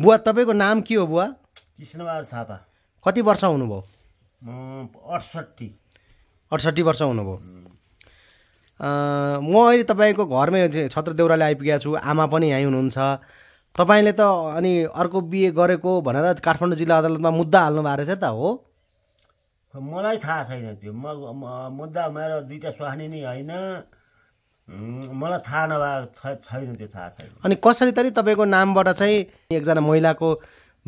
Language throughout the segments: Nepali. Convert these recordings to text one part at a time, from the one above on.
बुवा तपाईँको नाम के हो बुवा कृष्णबहादुर थापा कति वर्ष हुनुभयो अठसट्ठी अठसट्ठी वर्ष हुनुभयो म अहिले तपाईँको घरमै छत्र देउराले आइपुगेको छु आमा पनि यहीँ हुनुहुन्छ तपाईँले त अनि अर्को बिए गरेको भनेर काठमाडौँ जिल्ला अदालतमा मुद्दा हाल्नु भएको रहेछ त हो मलाई थाहा छैन त्यो म मुद्दा मेरो दुइटा स्वास्नी नै होइन मलाई थाहा नभएको छैन त्यो थाहा छैन अनि कसरी तरी तपाईँको नामबाट चाहिँ एकजना महिलाको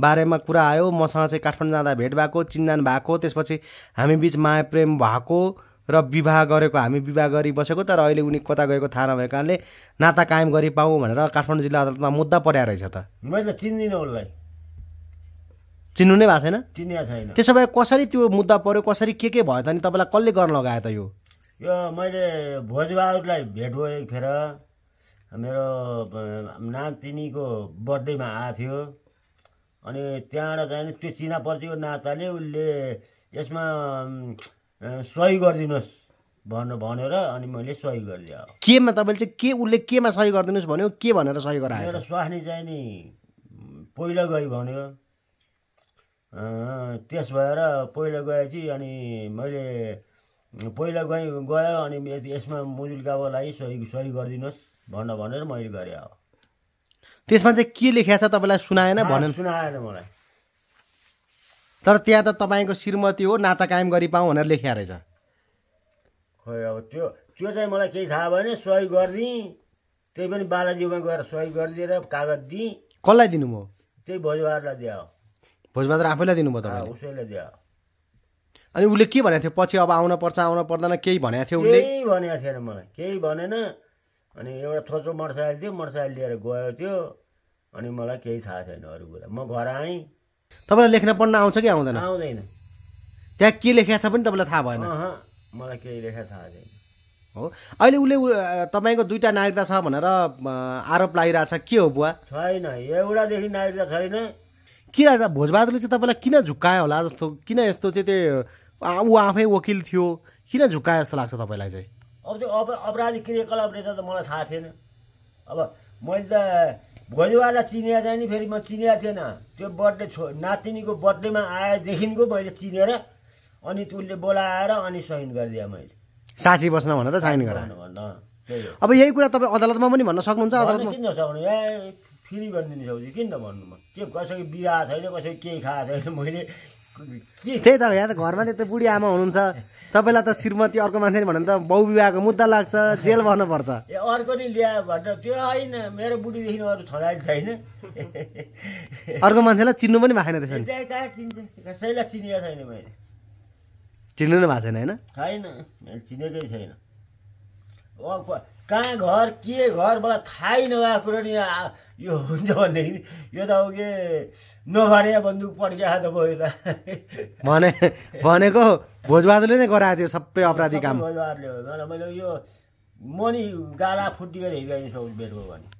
बारेमा कुरा आयो मसँग चाहिँ काठमाडौँ जाँदा भेट भएको चिन्जान भएको त्यसपछि हामी बिच माया प्रेम भएको र विवाह गरेको हामी विवाह गरी बसेको तर अहिले उनी कता गएको थाहा नभएको कारणले नाता कायम गरी पाऊँ भनेर काठमाडौँ जिल्ला अदालतमा मुद्दा पर्या रहेछ त मैले चिन्दिनँ उसलाई चिन्नु नै भएको छैन चिनिएको छैन त्यसो भए कसरी त्यो मुद्दा पऱ्यो कसरी के के भयो त अनि तपाईँलाई कसले गर्न लगायो त यो यो मैले भोजबाहरूलाई भेट भयो एक मेरो नातिनीको बर्थडेमा आएको थियो अनि त्यहाँबाट चाहिँ त्यो चिना चिनापर्चीको नाताले उसले यसमा सही गरिदिनुहोस् भन्नु भनेर अनि मैले सही गरिदिएँ केमा तपाईँले चाहिँ के उसले केमा सही गरिदिनुहोस् भन्यो के भनेर सही गरायो मेरो स्वास्नी चाहिँ नि पहिला गई भन्यो त्यस भएर पहिला गएपछि अनि मैले पहिला गए गयो अनि यसमा मुजुल गाबालाई सही सही गरिदिनुहोस् भन्न भनेर मैले गरेँ अब त्यसमा चाहिँ के लेखिया छ तपाईँलाई सुनाएन भने सुनाएन मलाई तर त्यहाँ त तपाईँको श्रीमती हो नाता कायम गरी भनेर लेखिया रहेछ खोइ अब त्यो त्यो चाहिँ मलाई केही थाहा भएन सही गरिदिएँ त्यही पनि बालाजीमा गएर सही गरिदिएर कागज दिएँ कसलाई दिनुभयो त्यही भोजबहादुरलाई दियो भोजबहादुर आफैलाई दिनुभयो त उसैलाई दियो अनि उसले के भनेको थियो पछि अब आउन पर्छ आउन पर्दैन केही भनेको थियो उसले केही भनेको थिएन मलाई केही भनेन अनि एउटा थोचो मोटरसाइकल थियो मोटरसाइकल लिएर गयो त्यो अनि मलाई केही थाहा छैन अरू कुरा म घर आएँ तपाईँलाई लेख्न पढ्न आउँछ कि आउँदैन आउँदैन त्यहाँ के लेखेको छ पनि तपाईँलाई थाहा भएन मलाई केही लेखेको थाहा छैन हो अहिले उसले तपाईँको दुईवटा नागरिकता छ भनेर आरोप लागिरहेछ के हो बुवा छैन एउटादेखि नागरिकता छैन के राजा भोजबहादुरले चाहिँ तपाईँलाई किन झुक्कायो होला जस्तो किन यस्तो चाहिँ त्यो ऊ आफै वकिल थियो किन झुक्कायो जस्तो लाग्छ तपाईँलाई चाहिँ अब त्यो अब अपराधी क्रियाकलाप रहेछ त मलाई थाहा थिएन अब मैले त भोलिवाला चिनिया चाहिँ नि फेरि म चिनिया थिएन त्यो बर्थडे छो नातिनीको बर्थडेमा आएदेखिको मैले चिनेर अनि उसले बोलाएर अनि साइन गरिदिएँ मैले साँची बस्न भनेर साइन गराएन अब यही कुरा तपाईँ अदालतमा पनि भन्न सक्नुहुन्छ अदालतमा किन नसक्नु ए फेरि भनिदिनु सक्छु किन भन्नु म के कसैको बिहा छैन कसैको केही खाएको छैन मैले त्यही त यहाँ त घरमा त्यत्रो बुढी आमा हुनुहुन्छ तपाईँलाई त श्रीमती अर्को मान्छे भन्नु भने त बहुविवाहको मुद्दा लाग्छ जेल भन्नुपर्छ ए अर्को नि ल्यायो भनेर त्यो होइन मेरो बुढीदेखि अरू छोरा छैन अर्को मान्छेलाई चिन्नु पनि भएको छैन कसैलाई चिनेको छैन मैले चिन्नु नै भएको छैन होइन छैन मैले चिनेकै छैन कहाँ घर के घर मलाई थाहै नभएको कुरो नि यो हुन्छ भनेदेखि यो त के नभरे बन्दुक पड्किया त भयो त भने भनेको भोजबहादुरले नै गराएको यो सबै अपराधी काम भोजबहादुरले हो मैले यो म नि गाला फुटिएर हिँडेको हिँडिरहेको छु भने